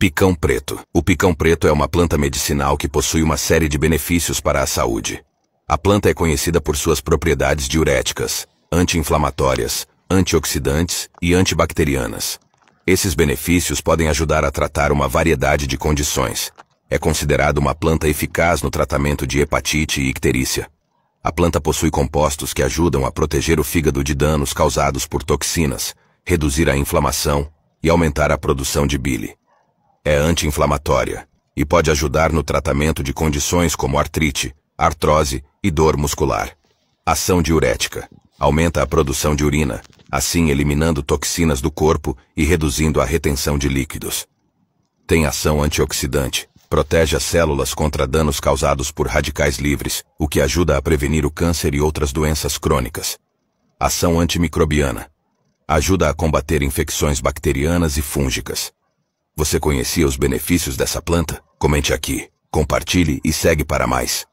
Picão preto. O picão preto é uma planta medicinal que possui uma série de benefícios para a saúde. A planta é conhecida por suas propriedades diuréticas, anti-inflamatórias, antioxidantes e antibacterianas. Esses benefícios podem ajudar a tratar uma variedade de condições. É considerada uma planta eficaz no tratamento de hepatite e icterícia. A planta possui compostos que ajudam a proteger o fígado de danos causados por toxinas, reduzir a inflamação e aumentar a produção de bile. É anti-inflamatória e pode ajudar no tratamento de condições como artrite, artrose e dor muscular. Ação diurética. Aumenta a produção de urina, assim eliminando toxinas do corpo e reduzindo a retenção de líquidos. Tem ação antioxidante. Protege as células contra danos causados por radicais livres, o que ajuda a prevenir o câncer e outras doenças crônicas. Ação antimicrobiana. Ajuda a combater infecções bacterianas e fúngicas. Você conhecia os benefícios dessa planta? Comente aqui, compartilhe e segue para mais.